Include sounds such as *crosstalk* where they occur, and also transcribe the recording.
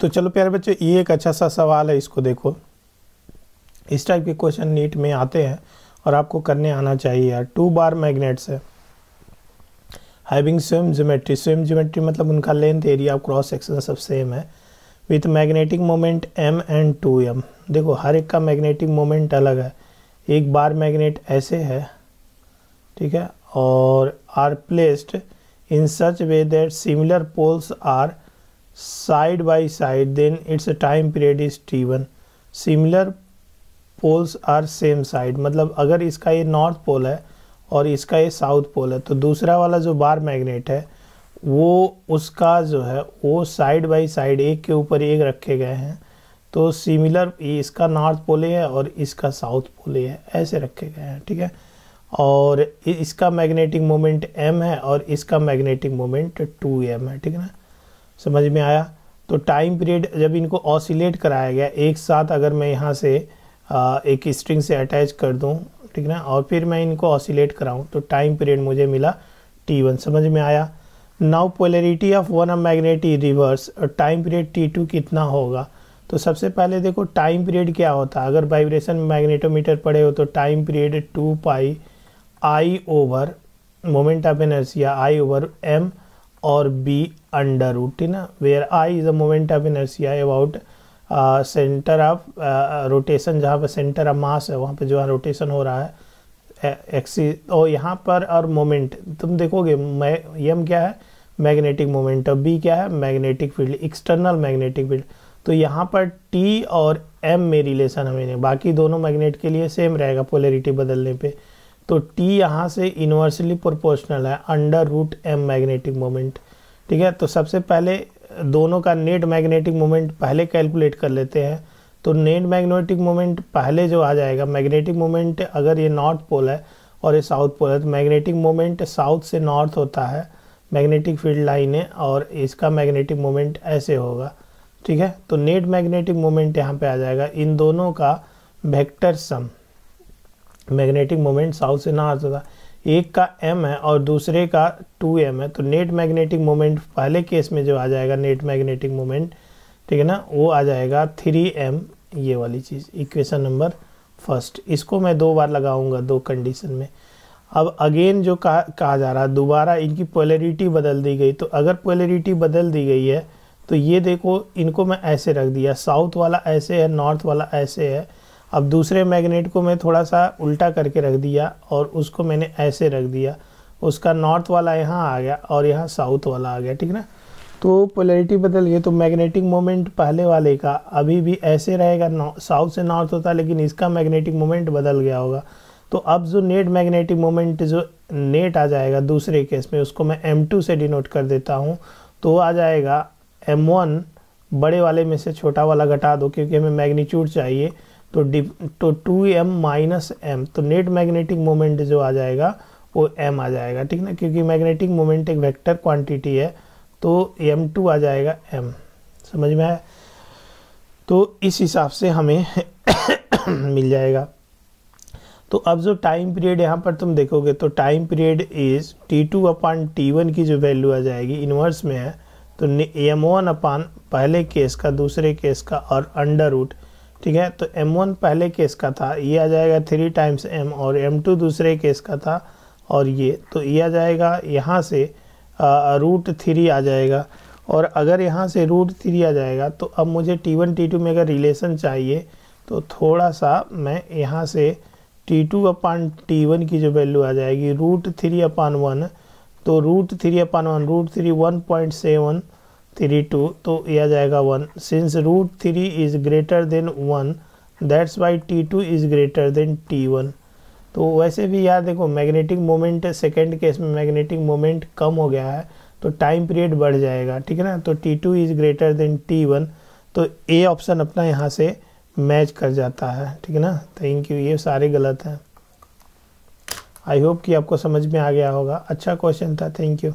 तो चलो प्यारे बच्चों ये एक अच्छा सा सवाल है इसको देखो इस टाइप के क्वेश्चन नीट में आते हैं और आपको करने आना चाहिए यार टू बार मैग्नेट्स है having same geometry same geometry मतलब उनका लेंथ एरिया क्रॉस सेक्शन सब सेम है with magnetic moment M and two M देखो हर एक का मैग्नेटिक मोमेंट अलग है एक बार मैग्नेट ऐसे है ठीक है और are placed in such way that similar poles are side by side then its time period is T1 similar poles are same side मतलब अगर इसका ये नॉर्थ पोल है और इसका ये साउथ पोल है तो दूसरा वाला जो बार मैग्नेट है वो उसका जो है वो साइड बाय साइड एक के ऊपर एक रखे गए हैं तो सिमिलर इसका नॉर्थ पोल है और इसका साउथ पोल है ऐसे रखे गए हैं ठीक है और इसका मैग्नेटिक मोमेंट m है और इसका मैग्नेटिक मोमेंट 2m है ठीक है ना समझ में आया तो टाइम पीरियड जब इनको ऑसिलेट कराया गया एक साथ अगर मैं यहाँ से आ, एक स्ट्रिंग से अटैच कर दूँ ठीक ना और फिर मैं इनको ऑसिलेट कराऊँ तो टाइम पीरियड मुझे मिला टी वन समझ में आया now polarity of one of magnet is reverse और टाइम पीरियड टी टू कितना होगा तो सबसे पहले देखो टाइम पीरियड क्या होता है अगर वाइब्रेशन मैग्नेटोमीटर पड़े हो तो time period two pi I over moment of या I over M or b under root you know, where i is the moment of inertia about centre of rotation जहाँ पर सेंटर ऑफ मास है वहाँ पे जो rotation हो रहा है एक्सी और यहाँ पर और मोमेंट तुम देखोगे मै यम क्या है मैग्नेटिक मोमेंट और बी क्या है magnetic field external magnetic field तो यहाँ पर टी और एम में रिलेशन हमें नहीं बाकी दोनों मैग्नेट के लिए सेम रहेगा पोलरिटी बदलने पे तो टी यहाँ से इन्वर्सली प्रोपोर्शनल है under root M magnetic moment ठीक है तो सबसे पहले दोनों का नेट मैग्नेटिक मोमेंट पहले कैलकुलेट कर लेते हैं तो नेट मैग्नेटिक मोमेंट पहले जो आ जाएगा मैग्नेटिक मोमेंट अगर ये नॉर्थ पोल है और ये साउथ पोल है तो मैग्नेटिक मोमेंट साउथ से नॉर्थ होता है मैग्नेटिक फील्ड लाइन है और इसका मैग्नेटिक मोमेंट ऐसे होगा ठीक है तो नेट मैग्नेटिक मोमेंट यहाँ पे आ जाएगा इन दोनों का vector sum magnetic moment south से ना आ सकता एक का एम है और दूसरे का टू एम है तो नेट मैग्नेटिक मोमेंट पहले केस में जो आ जाएगा नेट मैग्नेटिक मोमेंट ठीक है ना वो आ जाएगा थ्री एम ये वाली चीज़ इक्वेशन नंबर फर्स्ट इसको मैं दो बार लगाऊंगा दो कंडीशन में अब अगेन जो कहा कहा जा रहा है दोबारा इनकी पोलरिटी बदल दी गई तो अगर पोलरिटी बदल दी गई है तो ये देखो इनको मैं ऐसे रख दिया साउथ वाला ऐसे है नॉर्थ वाला ऐसे है अब दूसरे मैग्नेट को मैं थोड़ा सा उल्टा करके रख दिया और उसको मैंने ऐसे रख दिया उसका नॉर्थ वाला यहाँ आ गया और यहाँ साउथ वाला आ गया ठीक ना तो पोलैरिटी बदल गई तो मैग्नेटिक मोमेंट पहले वाले का अभी भी ऐसे रहेगा साउथ से नॉर्थ होता है लेकिन इसका मैग्नेटिक मोमेंट बदल गया होगा तो अब जो नेट मैग्नेटिक मोमेंट जो नेट आ जाएगा दूसरे केस में उसको मैं टू से डिनोट कर देता हूँ तो आ जाएगा वन बड़े वाले में से छोटा वाला घटा दो क्योंकि हमें मैग्नीट्यूड चाहिए तो डि तो टू एम माइनस एम तो नेट मैग्नेटिक मोमेंट जो आ जाएगा वो एम आ जाएगा ठीक ना क्योंकि मैग्नेटिक मोमेंट एक वेक्टर क्वांटिटी है तो एम टू आ जाएगा एम समझ में आया तो इस हिसाब से हमें *coughs* मिल जाएगा तो अब जो टाइम पीरियड यहाँ पर तुम देखोगे तो time period is T two upon T one की जो वैल्यू आ जाएगी इन्वर्स में है तो एम वन अपान पहले केस का दूसरे केस का और अंडर रूट ठीक है तो m1 पहले केस का था ये आ जाएगा थ्री टाइम्स m और m2 दूसरे केस का था और ये तो ये आ जाएगा यहाँ से रूट थ्री आ जाएगा और अगर यहाँ से रूट थ्री आ जाएगा तो अब मुझे टी वन टी टू में अगर रिलेशन चाहिए तो थोड़ा सा मैं यहाँ से T two upon T one की जो वैल्यू आ जाएगी रूट थ्री अपान वन तो root three upon one root three one point seven three two तो यह जाएगा one since root three is greater than one that's why T two is greater than T one तो वैसे भी यार देखो magnetic moment second case में magnetic moment कम हो गया है तो टाइम पीरियड बढ़ जाएगा ठीक है ना तो T two is greater than T one तो ए ऑप्शन अपना यहाँ से मैच कर जाता है ठीक है ना थैंक यू ये सारे गलत हैं आई होप कि आपको समझ में आ गया होगा अच्छा क्वेश्चन था थैंक यू